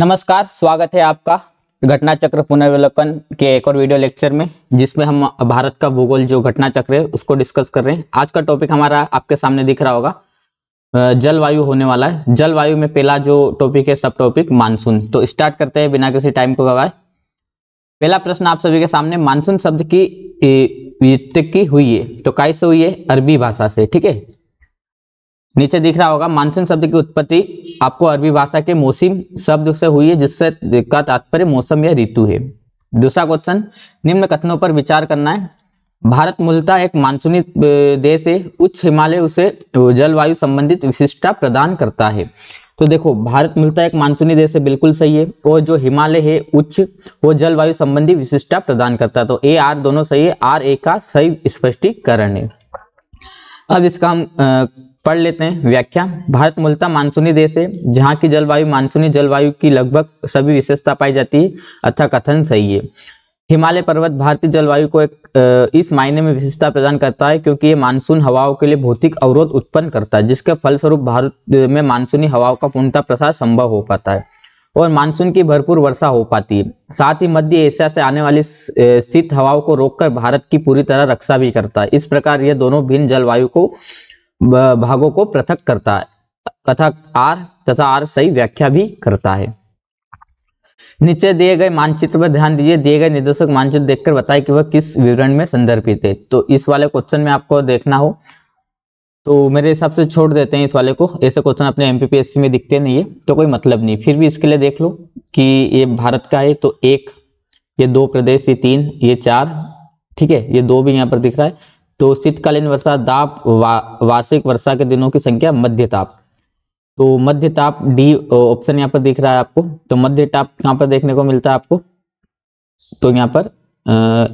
नमस्कार स्वागत है आपका घटना चक्र पुनर्वलोकन के एक और वीडियो लेक्चर में जिसमें हम भारत का भूगोल जो घटना चक्र है उसको डिस्कस कर रहे हैं आज का टॉपिक हमारा आपके सामने दिख रहा होगा जलवायु होने वाला है जलवायु में पहला जो टॉपिक है सब टॉपिक मानसून तो स्टार्ट करते हैं बिना किसी टाइम को गवाए पहला प्रश्न आप सभी के सामने मानसून शब्द की हुई है तो कैसे हुई है अरबी भाषा से ठीक है नीचे दिख रहा होगा मानसून शब्द की उत्पत्ति आपको अरबी भाषा के मौसम शब्द से हुई है जिससे का तात्पर्य मौसम या ऋतु है दूसरा क्वेश्चन निम्न कथनों पर विचार करना है भारत मूलतः एक मानसूनी देश है उच्च हिमालय उसे जलवायु संबंधित विशिष्टता प्रदान करता है तो देखो भारत मिलता एक मानसूनी देश है बिल्कुल सही है और जो हिमालय है उच्च वो जलवायु संबंधी विशिष्टता प्रदान करता है तो ए आर दोनों सही है आर ए का सही स्पष्टीकरण है अब इसका हम पढ़ लेते हैं व्याख्या भारत मूलतः मानसूनी देश है जहाँ की जलवायु मानसूनी जलवायु की लगभग सभी विशेषता पाई जाती है अथा कथन सही है हिमालय पर्वत भारतीय जलवायु को एक इस मायने में विशेषता प्रदान करता है क्योंकि ये मानसून हवाओं के लिए भौतिक अवरोध उत्पन्न करता है जिसके फलस्वरूप भारत में मानसूनी हवाओं का पूर्णता प्रसार संभव हो पाता है और मानसून की भरपूर वर्षा हो पाती है साथ ही मध्य एशिया से आने वाली शीत हवाओं को रोककर भारत की पूरी तरह रक्षा भी करता है इस प्रकार ये दोनों भिन्न जलवायु को भागों को पृथक करता है तथा आर तथा आर सही व्याख्या भी करता है नीचे दिए गए मानचित्र पर ध्यान दीजिए दिए गए निर्देशक मानचित्र देखकर बताएं कि वह किस विवरण में संदर्भित है तो इस वाले क्वेश्चन में आपको देखना हो तो मेरे हिसाब से छोड़ देते हैं इस वाले को ऐसे क्वेश्चन अपने एमपीपीएससी में दिखते नहीं है तो कोई मतलब नहीं फिर भी इसके लिए देख लो कि ये भारत का है तो एक ये दो प्रदेश ये तीन ये चार ठीक है ये दो भी यहाँ पर दिख रहा है तो शीतकालीन वर्षा दाप वा, वार्षिक वर्षा के दिनों की संख्या मध्य ताप तो मध्य ताप डी ऑप्शन यहाँ पर दिख रहा है आपको तो मध्य ताप यहाँ पर देखने को मिलता है आपको तो यहाँ पर आ,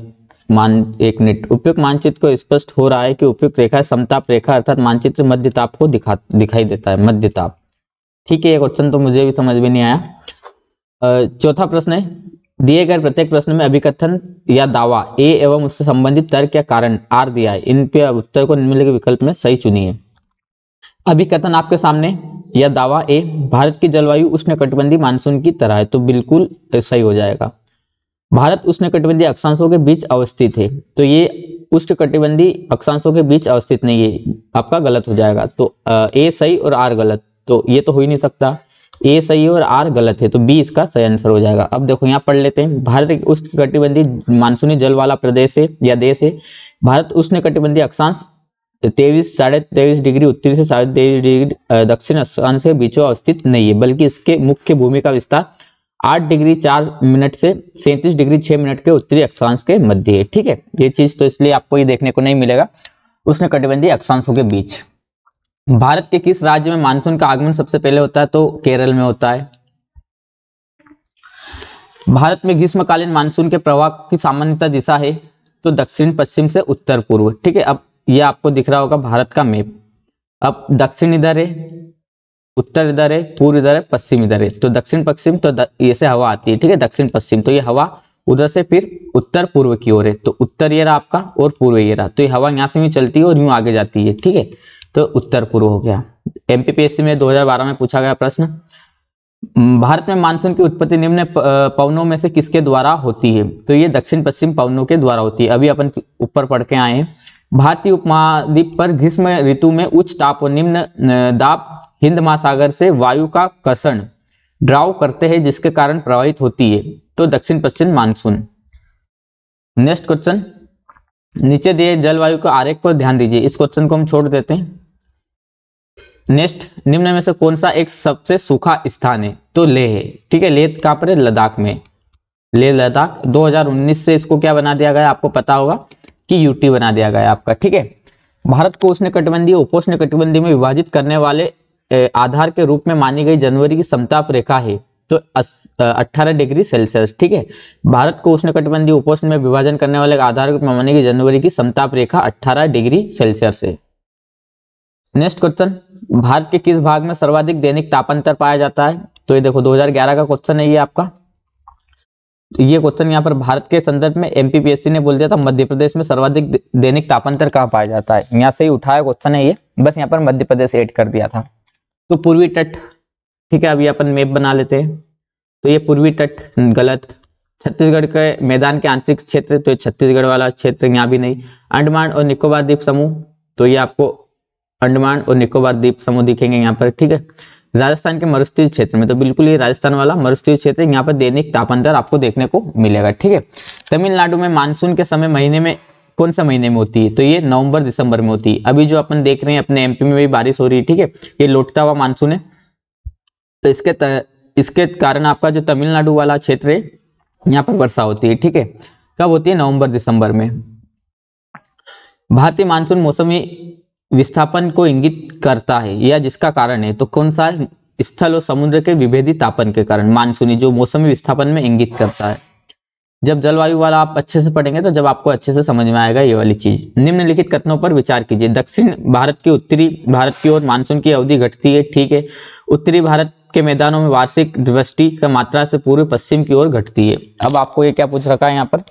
मान एक मिनट उपयुक्त मानचित्र को स्पष्ट हो रहा है कि उपयुक्त रेखा समताप रेखा अर्थात मानचित्र मध्य ताप को दिखा दिखाई देता है मध्य ताप ठीक है ये क्वेश्चन तो मुझे भी समझ में नहीं आया चौथा प्रश्न है दिए गए प्रत्येक प्रश्न में अभिकथन या दावा ए एवं उससे संबंधित तर्क या कारण आर दिया है इन पे उत्तर को निम्नलिखित विकल्प में सही चुनिए अभिकथन आपके सामने या दावा ए भारत की जलवायु उष्ण कटिबंधी मानसून की तरह है तो बिल्कुल सही हो जाएगा भारत उष्ण कटिबंधी अक्षांशों के बीच अवस्थित है तो ये उष्ण कटिबंधी अक्षांशों के बीच अवस्थित नहीं है आपका गलत हो जाएगा तो ए सही और आर गलत तो ये तो हो ही नहीं सकता ए सही और आर गलत है तो बी इसका सही आंसर हो जाएगा अब देखो यहाँ पढ़ लेते हैं भारत की उष्ण कटिबंधी मानसूनी जल वाला प्रदेश है या देश है भारत उष्ण कटिबंधी अक्षांश तेईस साढ़े तेईस डिग्री उत्तरी से साढ़े तेईस डिग्री दक्षिण अक्षांश के बीचों अवस्थित नहीं है बल्कि इसके मुख्य भूमि का विस्तार आठ डिग्री चार मिनट से सैंतीस डिग्री छह मिनट के उत्तरी अक्षांश के मध्य है ठीक है ये चीज तो इसलिए आपको ये देखने को नहीं मिलेगा उष्ण कटिबंधी अक्षांशों के बीच भारत के किस राज्य में मानसून का आगमन सबसे पहले होता है तो केरल में होता है भारत में ग्रीष्मकालीन मानसून के प्रवाह की सामान्यता दिशा है तो दक्षिण पश्चिम से उत्तर पूर्व ठीक है अब ये आपको दिख रहा होगा भारत का मैप अब दक्षिण इधर है उत्तर इधर है पूर्व इधर है पश्चिम इधर है तो दक्षिण पश्चिम तो ये हवा आती है ठीक है दक्षिण पश्चिम तो ये हवा उधर से फिर उत्तर पूर्व की ओर है तो उत्तर ये रहा आपका और पूर्व ये रहा तो ये हवा यहाँ से यूँ चलती है और यूँ आगे जाती है ठीक है तो उत्तर पूर्व हो गया एमपीपीएससी में 2012 में पूछा गया प्रश्न भारत में मानसून की उत्पत्ति निम्न पवनों में से किसके द्वारा होती है तो ये दक्षिण पश्चिम पवनों के द्वारा होती है अभी अपन ऊपर पढ़ के आए हैं भारतीय उपमहाद्वीप पर ग्रीष्म ऋतु में उच्च ताप और निम्न दाप हिंद महासागर से वायु का कसण ड्राव करते हैं जिसके कारण प्रभावित होती है तो दक्षिण पश्चिम मानसून नेक्स्ट क्वेश्चन नीचे दिए जलवायु के आरेख पर ध्यान दीजिए इस क्वेश्चन को हम छोड़ देते हैं नेक्स्ट निम्न में से कौन सा एक सबसे सूखा स्थान है तो लेह ठीक है लेह कहां पर है लद्दाख में लेह लद्दाख 2019 से इसको क्या बना दिया गया आपको पता होगा कि यूटी बना दिया गया आपका ठीक है भारत को उसने कटबंधी उपोष्ण कटबंधी में विभाजित करने वाले आधार के रूप में मानी गई जनवरी की समताप रेखा है तो अट्ठारह डिग्री सेल्सियस ठीक है भारत को उसने कटबंधी उपोष्ण में विभाजन करने वाले आधार रूप में मानी गई जनवरी की समताप रेखा अट्ठारह डिग्री सेल्सियस है नेक्स्ट क्वेश्चन भारत के किस भाग में सर्वाधिक दैनिक तापांतर पाया जाता है तो ये देखो 2011 का क्वेश्चन है ये आपका तो ये क्वेश्चन यहाँ पर भारत के संदर्भ में एमपीपीएससी ने बोल दिया था मध्य प्रदेश में सर्वाधिक दैनिक तापांतर कहाँ पाया जाता है यहाँ से ही उठाया क्वेश्चन है ये बस यहाँ पर मध्य प्रदेश एड कर दिया था तो पूर्वी तट ठीक है अभी अपन मेप बना लेते हैं तो ये पूर्वी तट गलत छत्तीसगढ़ के मैदान के आंतरिक क्षेत्र तो छत्तीसगढ़ वाला क्षेत्र यहाँ भी नहीं अंडमान और निकोबार द्वीप समूह तो ये आपको अंडमान और निकोबार द्वीप समूह दिखेंगे यहाँ पर ठीक है राजस्थान के मरुस्थलीय क्षेत्र में तो बिल्कुल ये राजस्थान वाला मरुस्थलीय क्षेत्र यहाँ पर दैनिक तापांतर आपको देखने को मिलेगा ठीक है तमिलनाडु में मानसून के समय महीने में कौन सा महीने में होती है तो ये नवंबर दिसंबर में होती है अभी जो अपन देख रहे हैं अपने एमपी में भी बारिश हो रही है ठीक है ये लौटता हुआ मानसून है तो इसके त, इसके कारण आपका जो तमिलनाडु वाला क्षेत्र है यहाँ पर वर्षा होती है ठीक है कब होती है नवंबर दिसंबर में भारतीय मानसून मौसमी विस्थापन को इंगित करता है या जिसका कारण है तो कौन सा स्थल और समुद्र के विभेदी तापन के कारण मानसूनी जो मौसमी विस्थापन में इंगित करता है जब जलवायु वाला आप अच्छे से पढ़ेंगे तो जब आपको अच्छे से समझ में आएगा ये वाली चीज निम्नलिखित कथनों पर विचार कीजिए दक्षिण भारत के उत्तरी भारत की ओर मानसून की अवधि घटती है ठीक है उत्तरी भारत के मैदानों में वार्षिक दृष्टि का मात्रा से पूर्व पश्चिम की ओर घटती है अब आपको ये क्या पूछ रखा है यहाँ पर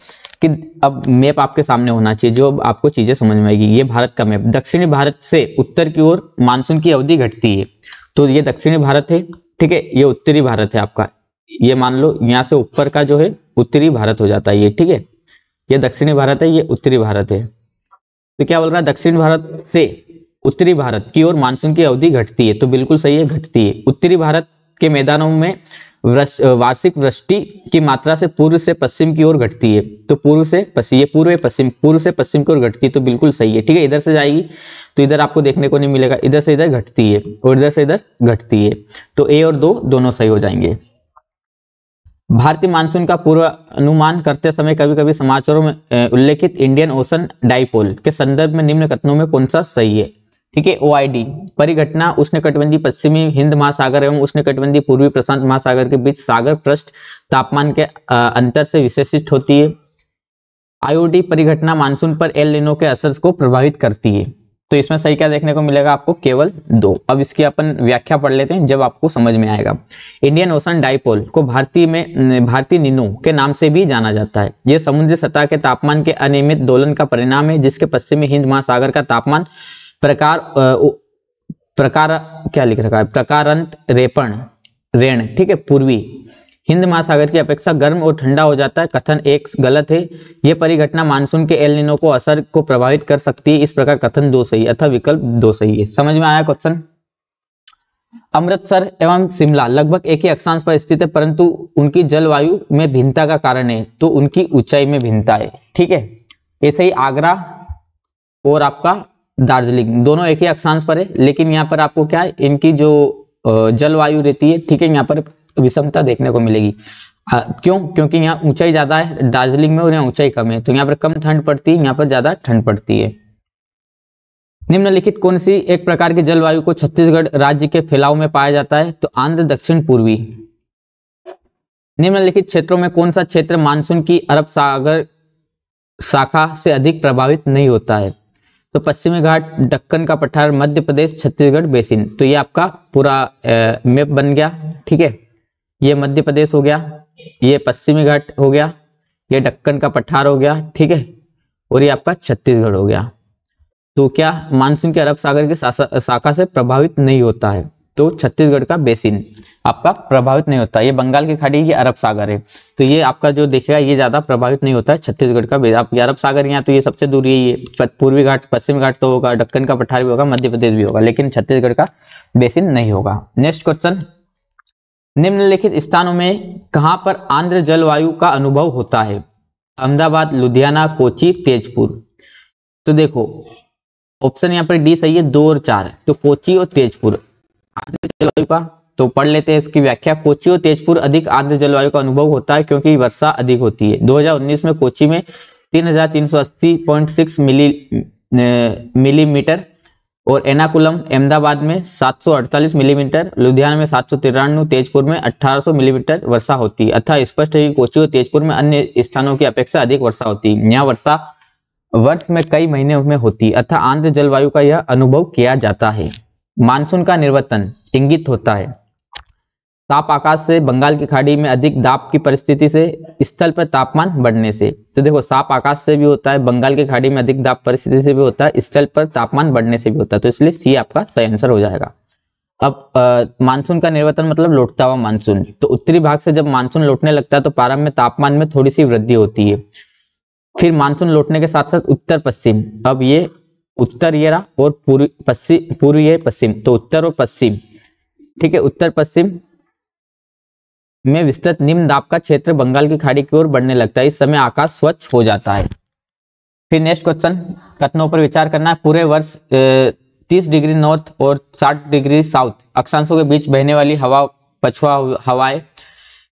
कि अब मैप आपके सामने होना चाहिए जो आपको चीज़ें समझ में आएगी ये भारत का मैप दक्षिणी भारत से उत्तर की ओर मानसून की अवधि घटती है तो ये दक्षिणी भारत है ठीक है ये उत्तरी भारत है आपका ये मान लो यहाँ से ऊपर का जो है उत्तरी भारत हो जाता है ये ठीक है ये दक्षिणी भारत है ये उत्तरी भारत है तो क्या बोल रहा है दक्षिण भारत से उत्तरी भारत की ओर मानसून की अवधि घटती है तो बिल्कुल सही है घटती है उत्तरी भारत के मैदानों में वार्षिक वृष्टि की मात्रा से पूर्व से पश्चिम की ओर घटती है तो पूर्व से पश्चिम ये पूर्व पश्चिम पूर्व से पश्चिम की ओर घटती है तो बिल्कुल सही है ठीक है इधर से जाएगी तो इधर आपको देखने को नहीं मिलेगा इधर से इधर घटती है और इधर से इधर घटती है तो ए और दो दोनों सही हो जाएंगे भारतीय मानसून का पूर्व अनुमान करते समय कभी कभी समाचारों में उल्लेखित इंडियन ओशन डाइपोल के संदर्भ में निम्न कथनों में कौन सा सही है ठीक है ओआईडी परिघटना उसने कटबंधी पश्चिमी हिंद महासागर एवं उसने कटबंधी पूर्वी प्रशांत महासागर के बीच सागर पृष्ठ तापमान के अंतर से विशेषित होती है आईओडी परिघटना मानसून पर एल लिनो के असर को प्रभावित करती है तो इसमें सही क्या देखने को मिलेगा आपको केवल दो अब इसकी अपन व्याख्या पढ़ लेते हैं जब आपको समझ में आएगा इंडियन ओशन डाइपोल को भारतीय में भारतीय निनो के नाम से भी जाना जाता है यह समुद्री सतह के तापमान के अनियमित दोलन का परिणाम है जिसके पश्चिमी हिंद महासागर का तापमान प्रकार प्रकार क्या लिख रखा है प्रकारंत रेपण रेण ठीक है पूर्वी हिंद महासागर की अपेक्षा गर्म और ठंडा हो जाता है कथन एक गलत है यह परिघटना मानसून के एल निनो को असर को प्रभावित कर सकती है इस प्रकार कथन दो सही अथवा विकल्प दो सही है समझ में आया क्वेश्चन अमृतसर एवं शिमला लगभग एक ही अक्षांश पर स्थित है परंतु उनकी जलवायु में भिन्नता का कारण है तो उनकी ऊंचाई में भिन्नता है ठीक है ऐसे ही आगरा और आपका दार्जिलिंग दोनों एक ही अक्षांश पर है लेकिन यहाँ पर आपको क्या है इनकी जो जलवायु रहती है ठीक है यहाँ पर विषमता देखने को मिलेगी आ, क्यों क्योंकि यहाँ ऊंचाई ज्यादा है दार्जिलिंग में और यहाँ ऊंचाई कम है तो यहाँ पर कम ठंड पड़ती है यहाँ पर ज्यादा ठंड पड़ती है निम्नलिखित कौन सी एक प्रकार की जलवायु को छत्तीसगढ़ राज्य के फैलाव में पाया जाता है तो आंध्र दक्षिण पूर्वी निम्नलिखित क्षेत्रों में कौन सा क्षेत्र मानसून की अरब सागर शाखा से अधिक प्रभावित नहीं होता है तो पश्चिमी घाट डक्कन का पठार मध्य प्रदेश छत्तीसगढ़ बेसिन तो ये आपका पूरा मैप बन गया ठीक है ये मध्य प्रदेश हो गया ये पश्चिमी घाट हो गया ये डक्कन का पठार हो गया ठीक है और ये आपका छत्तीसगढ़ हो गया तो क्या मानसून के अरब सागर की शाखा से प्रभावित नहीं होता है तो छत्तीसगढ़ का बेसिन आपका प्रभावित नहीं होता ये बंगाल की खाड़ी ये अरब सागर है तो ये आपका जो देखेगा ये ज्यादा प्रभावित नहीं होता है छत्तीसगढ़ का आप अरब सागर यहाँ तो ये सबसे दूर है ये पूर्वी घाट पश्चिम घाट तो होगा दक्कन का पठार भी होगा मध्य प्रदेश भी होगा लेकिन छत्तीसगढ़ का बेसिन नहीं होगा नेक्स्ट क्वेश्चन निम्नलिखित स्थानों में कहाँ पर आंध्र जलवायु का अनुभव होता है अहमदाबाद लुधियाना कोची तेजपुर तो देखो ऑप्शन यहाँ पर डी सही है दो और चार तो कोची और तेजपुर आर्द्र जलवायु का तो पढ़ लेते हैं इसकी व्याख्या कोची और तेजपुर अधिक आर्द्र जलवायु का अनुभव होता है क्योंकि वर्षा अधिक होती है 2019 में कोची में 3,380.6 मिली मिलीमीटर और एनाकुलम अहमदाबाद में 748 मिलीमीटर लुधियाना में सात तेजपुर में 1800 मिलीमीटर वर्षा होती है अथा स्पष्ट है कि कोची और तेजपुर में अन्य स्थानों की अपेक्षा अधिक वर्षा होती है यहाँ वर्षा वर्ष में कई महीने में होती है अतः आंध्र जलवायु का यह अनुभव किया जाता है मानसून का निर्वतन इंगित होता है ताप आकाश से बंगाल की खाड़ी में अधिक दाप की परिस्थिति से स्थल पर तापमान बढ़ने से तो देखो साप आकाश से भी होता है बंगाल की खाड़ी में अधिक दाप परिस्थिति से भी होता है स्थल पर तापमान बढ़ने से भी होता है तो इसलिए सी आपका सही आंसर हो जाएगा अब मानसून का निर्वतन मतलब लौटता हुआ मानसून तो उत्तरी भाग से जब मानसून लौटने लगता है तो प्रारंभ में तापमान में थोड़ी सी वृद्धि होती है फिर मानसून लौटने के साथ साथ उत्तर पश्चिम अब ये उत्तर ये रहा और पूर्व पश्चिम पूर्व ये पश्चिम तो उत्तर और पश्चिम ठीक है उत्तर पश्चिम में विस्तृत निम्न दाब का क्षेत्र बंगाल की खाड़ी की ओर बढ़ने लगता है इस समय आकाश स्वच्छ हो जाता है फिर नेक्स्ट क्वेश्चन कथनों पर विचार करना है पूरे वर्ष तीस डिग्री नॉर्थ और साठ डिग्री साउथ अक्षांशों के बीच बहने वाली हवा पछुआ हवाएं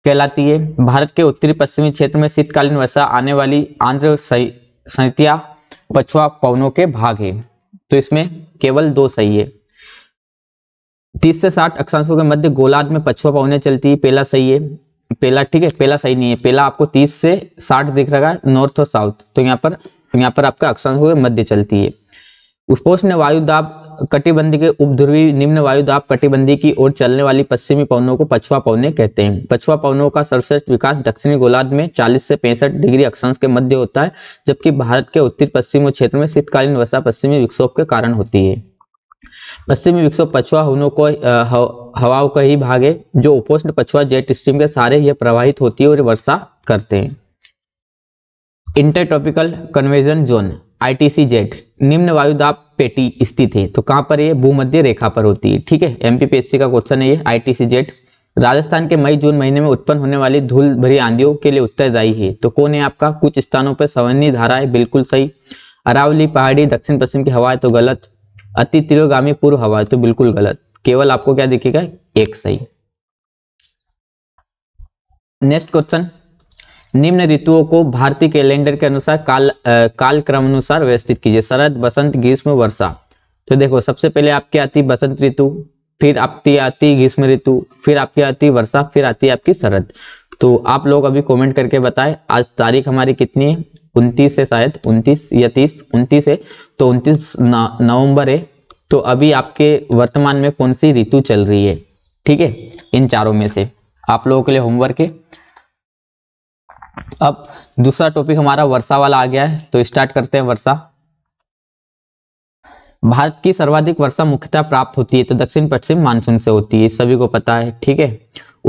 कहलाती है भारत के उत्तरी पश्चिमी क्षेत्र में शीतकालीन वर्षा आने वाली आंध्र सहितिया पछुआ पवनों के भाग है तो इसमें केवल दो सही है तीस से साठ अक्षांशों के मध्य गोलाद में पछुआ पवने चलती है पहला सही है पहला ठीक है पहला सही नहीं है पहला आपको तीस से साठ दिख रहा है नॉर्थ और साउथ तो यहाँ पर यहाँ पर आपका अक्षांशों के मध्य चलती है उपोष्ण ने वायु दाब कटिबंधी के उपध्रुवी निम्न वायु दाब कटिबंधी की ओर चलने वाली पश्चिमी पवनों को पछुआ पवने कहते हैं पछुआ पवनों का सर्वश्रेष्ठ विकास दक्षिणी गोलार्ध में 40 से पैंसठ डिग्री अक्षांश के मध्य होता है जबकि भारत के उत्तर पश्चिम क्षेत्र में शीतकालीन वर्षा पश्चिमी विक्षोभ के कारण होती है पश्चिमी विक्षोभ पछुआ हवनों को हवाओं का ही भाग है जो उपोष्ण पछुआ जेट स्ट्रीम के सारे यह प्रवाहित होती है और वर्षा करते हैं intertropical convergence zone ITC Z निम्न दाब पेटी स्थित है तो कहां पर ये भूमध्य रेखा पर होती है ठीक है एमपीपीएससी का क्वेश्चन है ये आईटीसी जेड राजस्थान के मई जून महीने में उत्पन्न होने वाली धूल भरी आंधियों के लिए उत्तरदायी है तो कौन है आपका कुछ स्थानों पर सवर्णी धारा है बिल्कुल सही अरावली पहाड़ी दक्षिण पश्चिम की हवा है तो गलत अति तिरोगामी पूर्व हवा है तो बिल्कुल गलत केवल आपको क्या दिखेगा एक सही नेक्स्ट क्वेश्चन निम्न ऋतुओं को भारतीय कैलेंडर के अनुसार काल काल क्रम अनुसार व्यवस्थित कीजिए शरद बसंत ग्रीष्म वर्षा तो देखो सबसे पहले आपकी आती बसंत ऋतु फिर आपकी आती ग्रीष्म ऋतु फिर आपकी आती वर्षा फिर आती आपकी शरद तो आप लोग अभी कमेंट करके बताएं आज तारीख हमारी कितनी है उनतीस है शायद उनतीस या तीस उनतीस है तो उनतीस नवंबर है तो अभी आपके वर्तमान में कौन सी ऋतु चल रही है ठीक है इन चारों में से आप लोगों के लिए होमवर्क है अब दूसरा टॉपिक हमारा वर्षा वाला आ गया है तो स्टार्ट करते हैं वर्षा भारत की सर्वाधिक वर्षा मुख्यतः प्राप्त होती है तो दक्षिण पश्चिम मानसून से होती है सभी को पता है ठीक है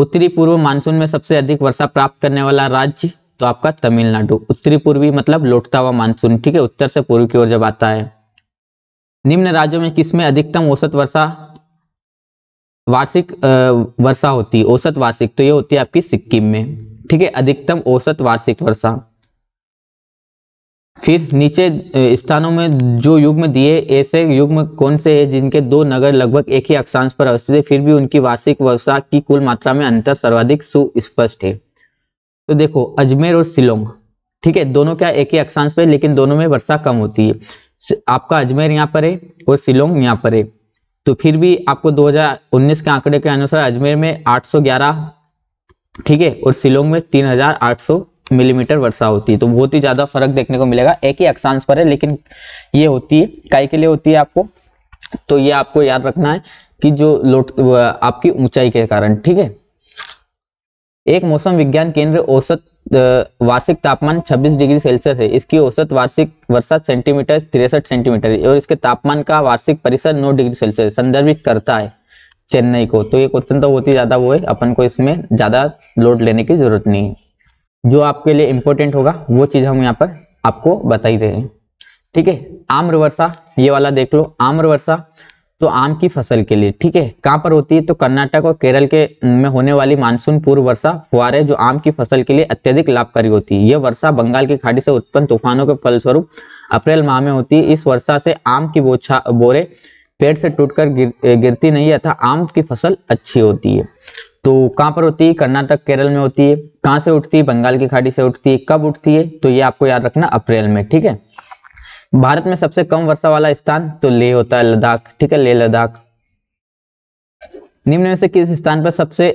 उत्तरी पूर्व मानसून में सबसे अधिक वर्षा प्राप्त करने वाला राज्य तो आपका तमिलनाडु उत्तरी पूर्वी मतलब लौटता हुआ मानसून ठीक है उत्तर से पूर्व की ओर जब आता है निम्न राज्यों में किसमें अधिकतम औसत वर्षा वार्षिक वर्षा होती है औसत वार्षिक तो ये होती है आपकी सिक्किम में ठीक है अधिकतम औसत वार्षिक वर्षा फिर नीचे स्थानों में जो युग्म दिए ऐसे युग्म कौन से हैं जिनके दो नगर लगभग एक ही अक्षांश पर अवस्थित है फिर भी उनकी वार्षिक वर्षा की कुल मात्रा में अंतर सर्वाधिक सुस्पष्ट है तो देखो अजमेर और शिलोंग ठीक है दोनों क्या एक ही अक्षांश पर लेकिन दोनों में वर्षा कम होती है आपका अजमेर यहाँ पर है और शिलोंग यहाँ पर है तो फिर भी आपको 2019 के आंकड़े के अनुसार अजमेर में 811 ठीक है और शिलोंग में 3800 मिलीमीटर वर्षा होती है तो बहुत ही ज्यादा फर्क देखने को मिलेगा एक ही अक्षांश पर है लेकिन ये होती है काय के लिए होती है आपको तो ये आपको याद रखना है कि जो लोट आपकी ऊंचाई के कारण ठीक है एक मौसम विज्ञान केंद्र औसत वार्षिक तापमान 26 डिग्री सेल्सियस है इसकी औसत वार्षिक वर्षा सेंटीमीटर तिरसठ सेंटीमीटर और इसके तापमान का वार्षिक परिसर 9 डिग्री सेल्सियस संदर्भित करता है चेन्नई को तो ये क्वेश्चन तो बहुत ही ज़्यादा वो है अपन को इसमें ज़्यादा लोड लेने की ज़रूरत नहीं है जो आपके लिए इम्पोर्टेंट होगा वो चीज़ हम यहाँ पर आपको बता ही दे ठीक है आम्र वर्षा ये वाला देख लो आम्र वर्षा तो आम की फसल के लिए ठीक है कहाँ पर होती है तो कर्नाटक और केरल के में होने वाली मानसून पूर्व वर्षा फुहारे जो आम की फसल के लिए अत्यधिक लाभकारी होती है यह वर्षा बंगाल की खाड़ी से उत्पन्न तूफानों के फलस्वरूप अप्रैल माह में होती है इस वर्षा से आम की बोछा बोरे पेड़ से टूटकर गिर, गिरती नहीं है अथा आम की फसल अच्छी होती है तो कहाँ पर होती है कर्नाटक केरल में होती है कहाँ से उठती है बंगाल की खाड़ी से उठती है कब उठती है तो ये आपको याद रखना अप्रैल में ठीक है भारत में सबसे कम वर्षा वाला स्थान तो ले होता है लद्दाख ठीक है लेह लद्दाख निम्न में से किस स्थान पर सबसे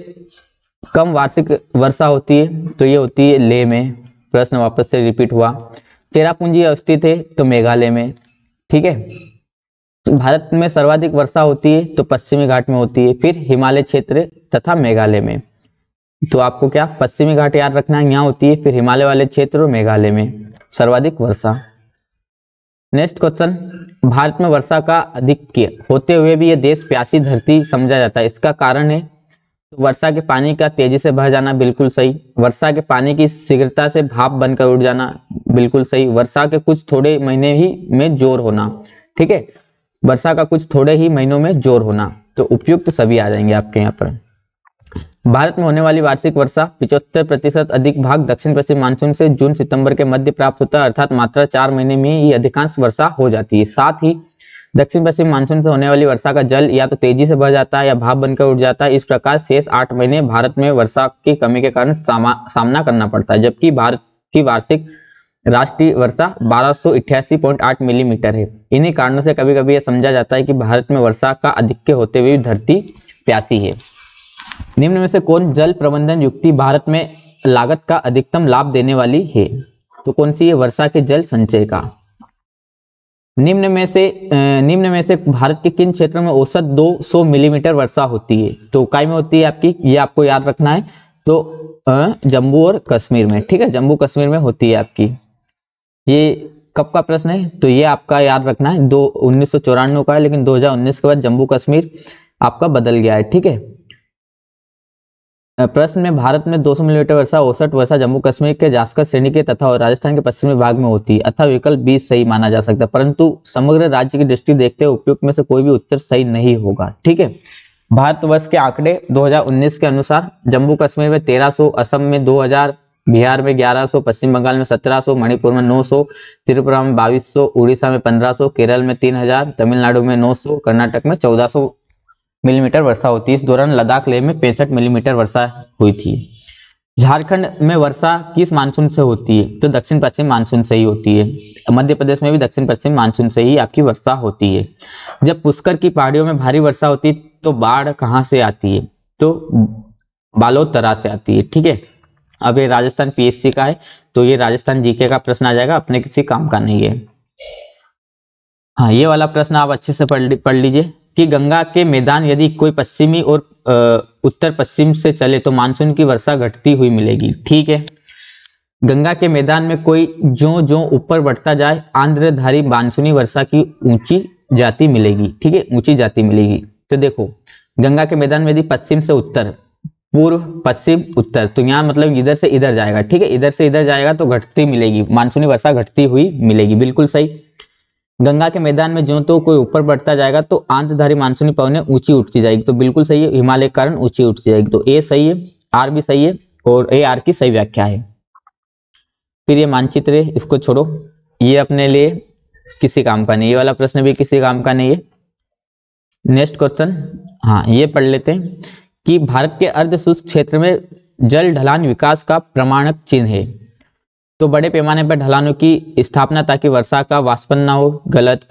कम वार्षिक वर्षा होती है तो ये होती है लेह में प्रश्न वापस से रिपीट हुआ तेरा पूंजी अवस्थित है तो मेघालय में ठीक है भारत में सर्वाधिक वर्षा होती है तो पश्चिमी घाट में होती है फिर हिमालय क्षेत्र तथा मेघालय में तो आपको क्या पश्चिमी घाट याद रखना है यहाँ होती है फिर हिमालय वाले क्षेत्र और मेघालय में सर्वाधिक वर्षा नेक्स्ट क्वेश्चन भारत में वर्षा का अधिक होते हुए भी यह देश प्यासी धरती समझा जाता है इसका कारण है तो वर्षा के पानी का तेजी से बह जाना बिल्कुल सही वर्षा के पानी की शीघ्रता से भाप बनकर उड़ जाना बिल्कुल सही वर्षा के कुछ थोड़े महीने ही में जोर होना ठीक है वर्षा का कुछ थोड़े ही महीनों में जोर होना तो उपयुक्त सभी आ जाएंगे आपके यहाँ पर भारत में होने वाली वार्षिक वर्षा पिछहत्तर प्रतिशत अधिक भाग दक्षिण पश्चिम मानसून से जून सितंबर के मध्य प्राप्त होता है अर्थात मात्र चार महीने में ही अधिकांश वर्षा हो जाती है साथ ही दक्षिण पश्चिम मानसून से होने वाली वर्षा का जल या तो तेजी से बह जाता है या भाप बनकर उठ जाता है इस प्रकार शेष आठ महीने भारत में वर्षा की कमी के कारण सामा, सामना करना पड़ता है जबकि भारत की वार्षिक राष्ट्रीय वर्षा बारह मिलीमीटर mm है इन्हीं कारणों से कभी कभी यह समझा जाता है कि भारत में वर्षा का अधिक्य होते हुए धरती प्याती है निम्न में से कौन जल प्रबंधन युक्ति भारत में लागत का अधिकतम लाभ देने वाली है तो कौन सी है वर्षा के जल संचय का निम्न में से निम्न में से भारत के किन क्षेत्रों में औसत 200 मिलीमीटर mm वर्षा होती है तो काय में होती है आपकी ये आपको याद रखना है तो जम्मू और कश्मीर में ठीक है जम्मू कश्मीर में होती है आपकी ये कब का प्रश्न है तो ये आपका याद रखना है दो उन्नीस का है लेकिन 2019 के बाद जम्मू कश्मीर आपका बदल गया है ठीक है प्रश्न में भारत में 200 मिलीमीटर वर्षा औसठ वर्षा जम्मू कश्मीर के जास्कर श्रेणी के तथा और राजस्थान के पश्चिमी भाग में होती है अथा विकल्प बीस सही माना जा सकता है परंतु समग्र राज्य की दृष्टि देखते हुए उपयुक्त में से कोई भी उत्तर सही नहीं होगा ठीक है भारतवर्ष के आंकड़े 2019 के अनुसार जम्मू कश्मीर में 1300 असम में बिहार में 1100, पश्चिम बंगाल में 1700, मणिपुर में 900, त्रिपुरा में 2200, उड़ीसा में 1500, केरल में 3000, तमिलनाडु में 900, कर्नाटक में 1400 मिलीमीटर वर्षा होती है इस दौरान लद्दाख लेह में पैंसठ मिलीमीटर वर्षा हुई थी झारखंड में वर्षा किस मानसून से होती है तो दक्षिण पश्चिम मानसून से ही होती है मध्य प्रदेश में भी दक्षिण पश्चिम मानसून से ही आपकी वर्षा होती है जब पुष्कर की पहाड़ियों में भारी वर्षा होती है तो बाढ़ कहाँ से आती है तो बालोतरा से आती है ठीक है अब ये राजस्थान पीएससी का है तो ये राजस्थान जीके का प्रश्न आ जाएगा अपने किसी काम का नहीं है हाँ ये वाला प्रश्न आप अच्छे से पढ़ पढ़ लीजिए कि गंगा के मैदान यदि कोई पश्चिमी और उत्तर पश्चिम से चले तो मानसून की वर्षा घटती हुई मिलेगी ठीक है गंगा के मैदान में कोई जो जो ऊपर बढ़ता जाए आंध्रधारी मानसूनी वर्षा की ऊंची जाति मिलेगी ठीक है ऊंची जाति मिलेगी तो देखो गंगा के मैदान में यदि पश्चिम से उत्तर पूर्व पश्चिम उत्तर तो यहाँ मतलब इधर से इधर जाएगा ठीक है इधर से इधर जाएगा तो घटती मिलेगी मानसूनी वर्षा घटती हुई मिलेगी बिल्कुल सही गंगा के मैदान में जो तो कोई ऊपर बढ़ता जाएगा तो आंतधारी मानसूनी पवने ऊंची उठती जाएगी तो बिल्कुल सही है हिमालय कारण ऊंची उठती जाएगी तो ए सही है आर भी सही है और ए आर की सही व्याख्या है फिर ये मानचित्र है इसको छोड़ो ये अपने लिए किसी काम का नहीं ये वाला प्रश्न भी किसी काम का नहीं है नेक्स्ट क्वेश्चन हाँ ये पढ़ लेते हैं कि भारत के अर्ध शुष्क क्षेत्र में जल ढलान विकास का प्रमाणक चिन्ह है तो बड़े पैमाने पर ढलानों की स्थापना ताकि वर्षा का वास्पन ना हो गलत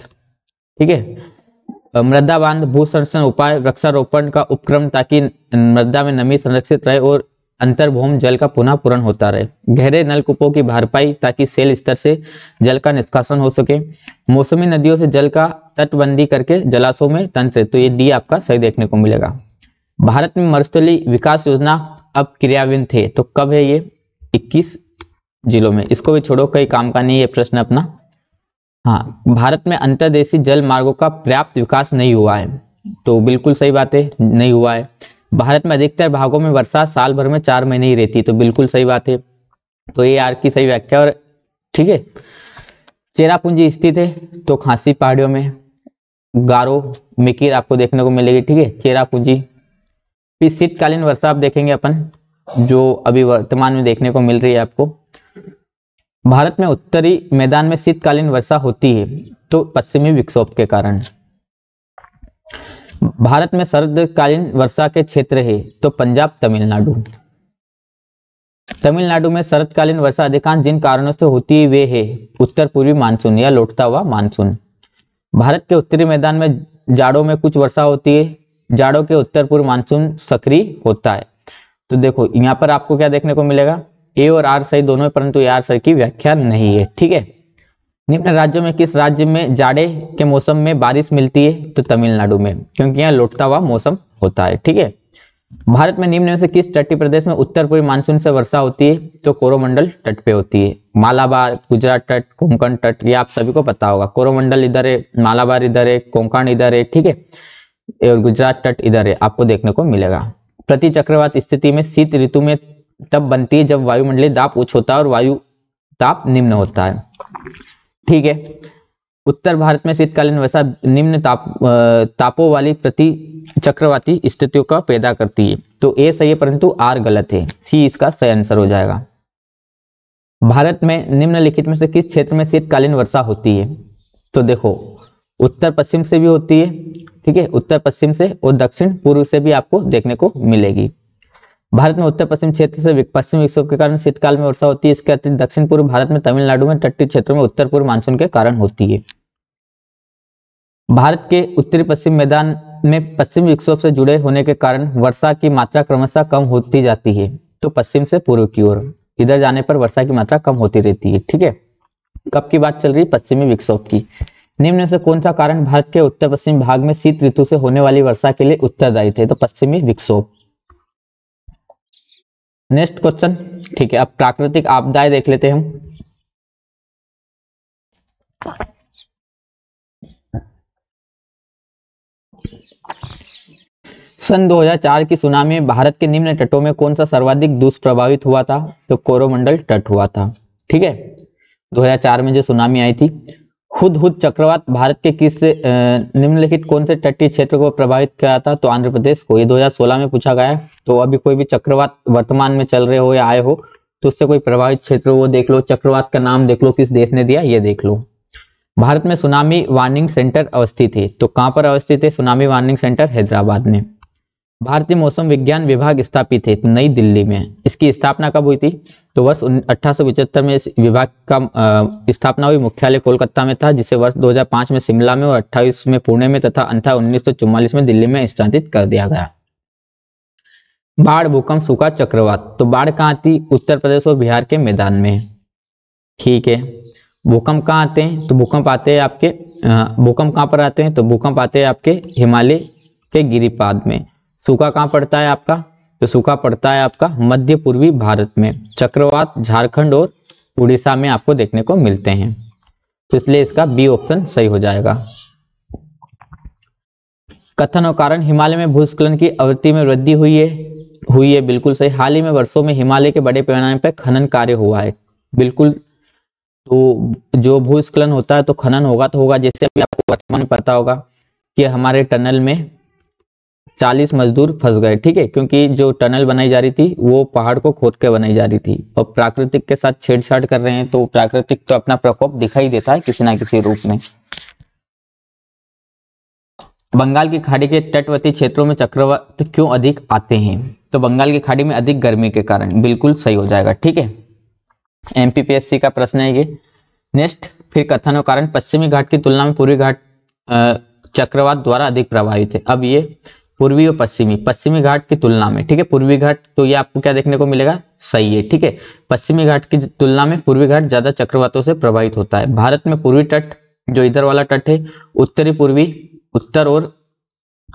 ठीक है मृदा बांध भू संरक्षण उपाय वृक्षारोपण का उपक्रम ताकि मृदा में नमी संरक्षित रहे और अंतर्भूम जल का पुनः पूरण होता रहे गहरे नलकूपों की भरपाई ताकि सेल स्तर से जल का निष्कासन हो सके मौसमी नदियों से जल का तटबंदी करके जलाशयों में तंत्र तो ये डी आपका सही देखने को मिलेगा भारत में मरुस्थली विकास योजना अब क्रियान्वित थे तो कब है ये 21 जिलों में इसको भी छोड़ो कई काम का नहीं है प्रश्न अपना हाँ भारत में अंतर्देशीय जल मार्गों का पर्याप्त विकास नहीं हुआ है तो बिल्कुल सही बात है नहीं हुआ है भारत में अधिकतर भागों में वर्षा साल भर में चार महीने ही रहती है तो बिल्कुल सही बात है तो ये आर की सही व्याख्या और ठीक है चेरापूंजी स्थित है तो खांसी पहाड़ियों में गारो मिकीर आपको देखने को मिलेगी ठीक है चेरापूंजी फिर शीतकालीन वर्षा आप देखेंगे अपन जो अभी वर्तमान में देखने को मिल रही है आपको भारत में उत्तरी मैदान में शीतकालीन वर्षा होती है तो पश्चिमी विक्षोभ के कारण भारत में शरदकालीन वर्षा के क्षेत्र है तो पंजाब तमिलनाडु तमिलनाडु में शरदकालीन वर्षा अधिकांश जिन कारणों से होती है वे है उत्तर पूर्वी मानसून या लौटता हुआ मानसून भारत के उत्तरी मैदान में जाड़ों में कुछ वर्षा होती है जाड़ों के उत्तर पूर्व मानसून सक्रिय होता है तो देखो यहाँ पर आपको क्या देखने को मिलेगा ए और आर सही दोनों परंतु ए आर सही की व्याख्या नहीं है ठीक है निम्न राज्यों में किस राज्य में जाड़े के मौसम में बारिश मिलती है तो तमिलनाडु में क्योंकि यहाँ लौटता हुआ मौसम होता है ठीक है भारत में निम्न में से किस तटीय प्रदेश में उत्तर पूर्व मानसून से वर्षा होती है तो कोरोमंडल तट पे होती है मालाबार गुजरात तट कोंकण तट ये आप सभी को पता होगा कोरोमंडल इधर है मालाबार इधर है कोंकण इधर है ठीक है और गुजरात तट इधर है आपको देखने को मिलेगा प्रति चक्रवात स्थिति में शीत ऋतु में तब बनती है जब वायुमंडलीय दाप उच्च होता है और वायु ताप निम्न होता है ठीक है उत्तर भारत में शीतकालीन वैसा निम्न ताप तापों वाली प्रति चक्रवाती स्थितियों का पैदा करती है तो ए सही है परंतु आर गलत है सी इसका सही आंसर हो जाएगा भारत में निम्नलिखित में से किस क्षेत्र में शीतकालीन वर्षा होती है तो देखो उत्तर पश्चिम से भी होती है ठीक है उत्तर पश्चिम से और दक्षिण पूर्व से भी आपको देखने को मिलेगी भारत में उत्तर पश्चिम क्षेत्र से पश्चिम विक्षोभ के कारण शीतकाल में वर्षा होती है इसके अतिरिक्त दक्षिण पूर्व भारत में तमिलनाडु में तटीय क्षेत्रों में उत्तर पूर्व मानसून के कारण होती है भारत के उत्तरी पश्चिम मैदान में पश्चिम विक्षोभ से जुड़े होने के कारण वर्षा की मात्रा क्रमशः कम होती जाती है तो पश्चिम से पूर्व की ओर इधर जाने पर वर्षा की मात्रा कम होती रहती है ठीक है कब की बात चल रही है पश्चिमी विक्षोभ की निम्न से कौन सा कारण भारत के उत्तर पश्चिम भाग में शीत ऋतु से होने वाली वर्षा के लिए उत्तरदायी थे तो पश्चिमी विक्षोभ नेक्स्ट क्वेश्चन ठीक है अब प्राकृतिक आपदाएं देख लेते हैं हम सन 2004 की सुनामी में भारत के निम्न तटों में कौन सा सर्वाधिक दुष्प्रभावित हुआ था तो कोरोमंडल तट हुआ था ठीक है 2004 में जो सुनामी आई थी हुद हुद चक्रवात भारत के किस निम्नलिखित कौन से तटीय क्षेत्र को प्रभावित किया था तो आंध्र प्रदेश को ये 2016 में पूछा गया है तो अभी कोई भी चक्रवात वर्तमान में चल रहे हो या आए हो तो उससे कोई प्रभावित क्षेत्र वो देख लो चक्रवात का नाम देख लो किस देश ने दिया ये देख लो भारत में सुनामी वार्निंग सेंटर अवस्थित है तो कहाँ पर अवस्थित है सुनामी वार्निंग सेंटर हैदराबाद में भारतीय मौसम विज्ञान विभाग स्थापित है नई दिल्ली में इसकी स्थापना कब हुई थी तो वर्ष अठारह में इस विभाग का स्थापना हुई मुख्यालय कोलकाता में था जिसे वर्ष 2005 में शिमला में और 28 में पुणे में तथा अंत उन्नीस में दिल्ली में स्थानित कर दिया गया बाढ़ भूकंप सूखा चक्रवात तो बाढ़ कहाँ आती उत्तर प्रदेश और बिहार के मैदान में ठीक है भूकंप कहाँ आते हैं तो भूकंप आते हैं आपके भूकंप कहाँ पर आते हैं तो भूकंप आते हैं आपके हिमालय के गिरिपाद में सूखा कहाँ पड़ता है आपका तो सूखा पड़ता है आपका मध्य पूर्वी भारत में चक्रवात झारखंड और उड़ीसा में आपको देखने को मिलते हैं तो इसलिए इसका बी ऑप्शन सही हो जाएगा कथन और कारण हिमालय में भूस्खलन की आवृत्ति में वृद्धि हुई है हुई है बिल्कुल सही हाल ही में वर्षों में हिमालय के बड़े पैमाने पर खनन कार्य हुआ है बिल्कुल तो जो भूस्खलन होता है तो खनन होगा तो होगा जैसे अभी आपको वर्तमान पता होगा कि हमारे टनल में चालीस मजदूर फंस गए ठीक है क्योंकि जो टनल बनाई जा रही थी वो पहाड़ को खोद के बनाई जा रही थी और प्राकृतिक के साथ छेड़छाड़ कर रहे हैं तो प्राकृतिक तो अपना प्रकोप दिखाई देता है किसी ना किसी रूप में बंगाल की खाड़ी के तटवर्ती क्षेत्रों में चक्रवात क्यों अधिक आते हैं तो बंगाल की खाड़ी में अधिक गर्मी के कारण बिल्कुल सही हो जाएगा ठीक है एमपीपीएससी का प्रश्न है ये नेक्स्ट फिर कथनों कारण पश्चिमी घाट की तुलना में पूर्वी घाट चक्रवात द्वारा अधिक प्रभावित है अब ये पूर्वी और पश्चिमी पश्चिमी घाट की तुलना में ठीक है पूर्वी घाट तो ये आपको क्या देखने को मिलेगा सही है ठीक है पश्चिमी घाट की तुलना में पूर्वी घाट ज्यादा चक्रवातों से प्रभावित होता है भारत में पूर्वी तट जो इधर वाला तट है उत्तरी पूर्वी उत्तर और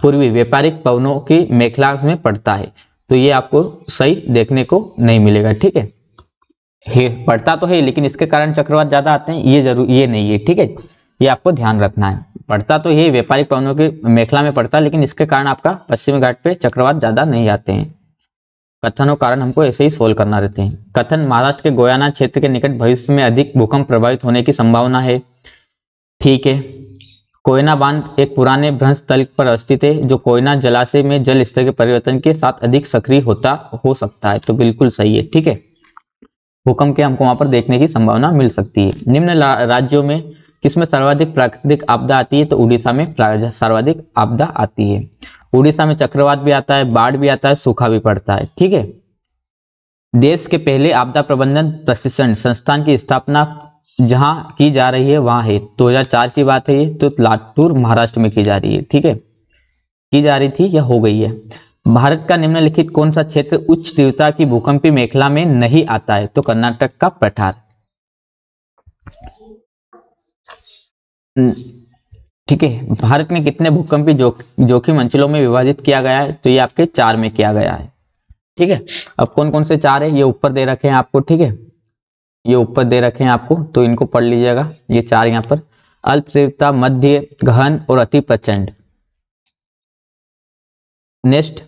पूर्वी व्यापारिक पवनों की मेखला में पड़ता है तो ये आपको सही देखने को नहीं मिलेगा ठीक है हे पड़ता तो है लेकिन इसके कारण चक्रवात ज्यादा आते हैं ये जरूर ये नहीं है ठीक है ये आपको ध्यान रखना है पड़ता तो ये व्यापारिक पवनों की मेखला में पड़ता लेकिन इसके कारण आपका पश्चिमी घाट पे चक्रवात ज़्यादा नहीं आते हैं कथनों कारण हमको ऐसे ही सोल्व करना रहते हैं कथन महाराष्ट्र के गोयाना क्षेत्र के निकट भविष्य में अधिक भूकंप प्रभावित होने की संभावना है ठीक है कोयना बांध एक पुराने भ्रंश तल पर अवस्थित है जो कोयना जलाशय में जल स्तर के परिवर्तन के साथ अधिक सक्रिय होता हो सकता है तो बिल्कुल सही है ठीक है भूकंप के हमको वहां पर देखने की संभावना मिल सकती है निम्न राज्यों में किसमें सर्वाधिक प्राकृतिक आपदा आती है तो उड़ीसा में सर्वाधिक आपदा आती है उड़ीसा में चक्रवात भी आता है बाढ़ भी आता है सूखा भी पड़ता है ठीक है देश के पहले आपदा प्रबंधन प्रशिक्षण संस्थान की स्थापना जहां की जा रही है वहां है 2004 की बात है ये तो लातूर महाराष्ट्र में की जा रही है ठीक है की जा रही थी या हो गई है भारत का निम्नलिखित कौन सा क्षेत्र उच्च तीव्रता की भूकंपी मेखला में नहीं आता है तो कर्नाटक का पठार हम्म, ठीक है भारत में कितने भूकंपी जोखिम अंचलों में विभाजित किया गया है तो ये आपके चार में किया गया है ठीक है अब कौन कौन से चार है ये ऊपर दे रखे हैं आपको ठीक है ये ऊपर दे रखे हैं आपको तो इनको पढ़ लीजिएगा ये चार यहाँ पर अल्प तीव्रता मध्य गहन और अति प्रचंड नेक्स्ट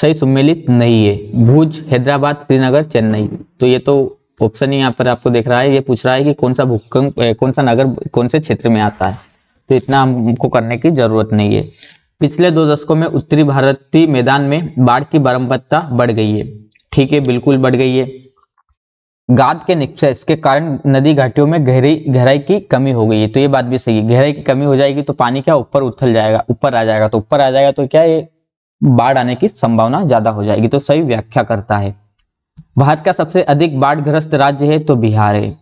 सही सम्मिलित नहीं है भुज हैदराबाद श्रीनगर चेन्नई तो ये तो ऑप्शन यहाँ पर आपको देख रहा है ये पूछ रहा है कि कौन सा भूकंप कौन सा नगर कौन से क्षेत्र में आता है तो इतना हमको करने की जरूरत नहीं है पिछले दो दशकों में उत्तरी भारतीय मैदान में बाढ़ की बरम्बत्ता बढ़ गई है ठीक है बिल्कुल बढ़ गई है गाद के निक्षेस के कारण नदी घाटियों में गहरी गहराई की कमी हो गई है तो ये बात भी सही है गहराई की कमी हो जाएगी तो पानी क्या ऊपर उथल जाएगा ऊपर आ जाएगा तो ऊपर आ जाएगा तो क्या ये बाढ़ आने की संभावना ज्यादा हो जाएगी तो सही व्याख्या करता है भारत का सबसे अधिक बाढ़ ग्रस्त राज्य है तो बिहार है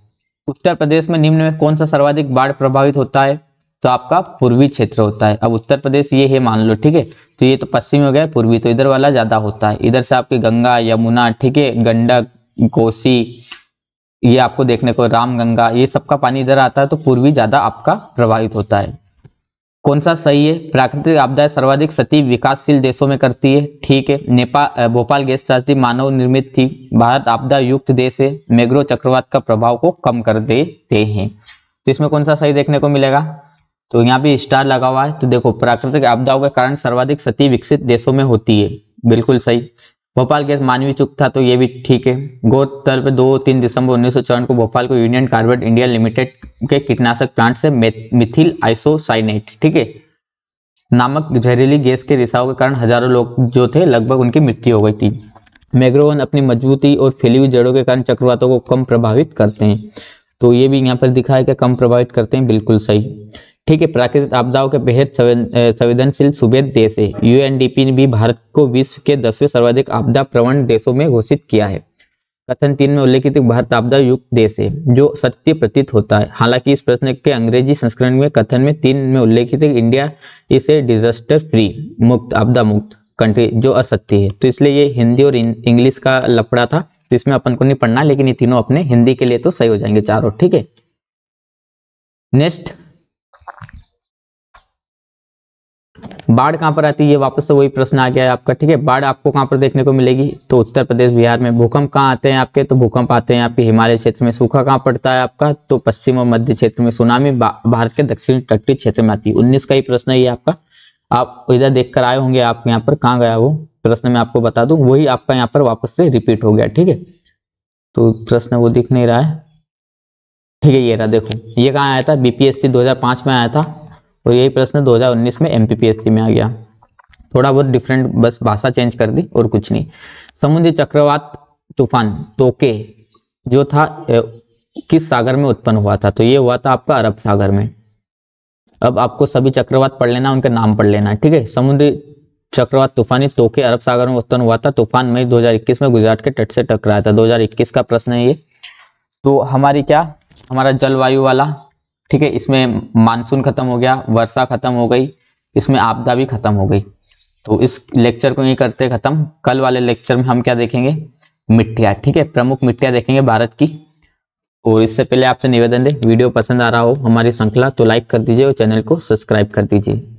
उत्तर प्रदेश में निम्न में कौन सा सर्वाधिक बाढ़ प्रभावित होता है तो आपका पूर्वी क्षेत्र होता है अब उत्तर प्रदेश ये है मान लो ठीक है तो ये तो पश्चिम हो गया पूर्वी तो इधर वाला ज्यादा होता है इधर से आपकी गंगा यमुना ठीक है गंडक कोसी ये आपको देखने को रामगंगा ये सबका पानी इधर आता है तो पूर्वी ज्यादा आपका प्रभावित होता है कौन सा सही है प्राकृतिक आपदाएं सर्वाधिक क्षति विकासशील देशों में करती है ठीक है नेपाल भोपाल गैस त्रासदी मानव निर्मित थी भारत आपदा युक्त देश है मेग्रो चक्रवात का प्रभाव को कम कर देते हैं तो इसमें कौन सा सही देखने को मिलेगा तो यहाँ पे स्टार लगा हुआ है तो देखो प्राकृतिक आपदाओं के कारण सर्वाधिक क्षति विकसित देशों में होती है बिल्कुल सही भोपाल केस मानवीय चुप था तो ये भी ठीक है गोतर पर दो तीन दिसंबर उन्नीस को भोपाल को यूनियन कार्बेट इंडिया लिमिटेड के कीटनाशक प्लांट से मिथिल आइसोसाइनेट ठीक है नामक जहरीली गैस के रिसाव के कारण हजारों लोग जो थे लगभग उनकी मृत्यु हो गई थी मैग्रोवन अपनी मजबूती और फैली हुई जड़ों के कारण चक्रवातों को कम प्रभावित करते हैं तो ये भी यहाँ पर दिखाया कि कम प्रभावित करते हैं बिल्कुल सही ठीक है प्राकृतिक आपदाओं के बेहद संवेदनशील सुबे देश है यूएनडीपी ने भी भारत को विश्व के दसवें सर्वाधिक आपदा प्रवण देशों में घोषित किया है कथन तीन में उल्लेखित भारत आपदा युक्त देश है जो सत्य प्रतीत होता है हालांकि इस प्रश्न के अंग्रेजी संस्करण में कथन में तीन में उल्लेखित इंडिया इसे डिजास्टर फ्री मुक्त आपदा मुक्त कंट्री जो असत्य है तो इसलिए ये हिंदी और इंग्लिश का लपड़ा था तो इसमें अपन को नहीं पढ़ना लेकिन ये तीनों अपने हिंदी के लिए तो सही हो जाएंगे चारों ठीक है नेक्स्ट बाढ़ कहाँ पर आती है ये वापस से वही प्रश्न आ गया है आपका ठीक है बाढ़ आपको कहाँ पर देखने को मिलेगी तो उत्तर प्रदेश बिहार में भूकंप कहाँ आते हैं आपके तो भूकंप आते हैं आपके हिमालय क्षेत्र में सूखा कहाँ पड़ता है आपका तो पश्चिम और मध्य क्षेत्र में सुनामी भारत के दक्षिण तटीय क्षेत्र में आती है उन्नीस का ही प्रश्न है ये आपका आप इधर देख कर आए होंगे आप यहाँ पर कहाँ गया वो प्रश्न मैं आपको बता दू वही आपका यहाँ पर वापस से रिपीट हो गया ठीक है तो प्रश्न वो दिख नहीं रहा है ठीक है ये रहा देखो ये कहाँ आया था बीपीएससी 2005 में आया था और तो यही प्रश्न 2019 में एमपीपीएससी में आ गया थोड़ा बहुत डिफरेंट बस भाषा चेंज कर दी और कुछ नहीं समुद्री चक्रवात तूफान तोके जो था किस सागर में उत्पन्न हुआ था तो ये हुआ था आपका अरब सागर में अब आपको सभी चक्रवात पढ़ लेना उनके नाम पढ़ लेना ठीक है समुद्री चक्रवात तूफानी तोके अरब सागर में उत्पन्न हुआ था तूफान मई 2021 में गुजरात के तट से टकराया था 2021 का प्रश्न है ये तो हमारी क्या हमारा जलवायु वाला ठीक है इसमें मानसून खत्म हो गया वर्षा खत्म हो गई इसमें आपदा भी खत्म हो गई तो इस लेक्चर को यही करते खत्म कल वाले लेक्चर में हम क्या देखेंगे मिट्टिया ठीक है प्रमुख मिट्टिया देखेंगे भारत की और इससे पहले आपसे निवेदन है वीडियो पसंद आ रहा हो हमारी श्रृंखला तो लाइक कर दीजिए और चैनल को सब्सक्राइब कर दीजिए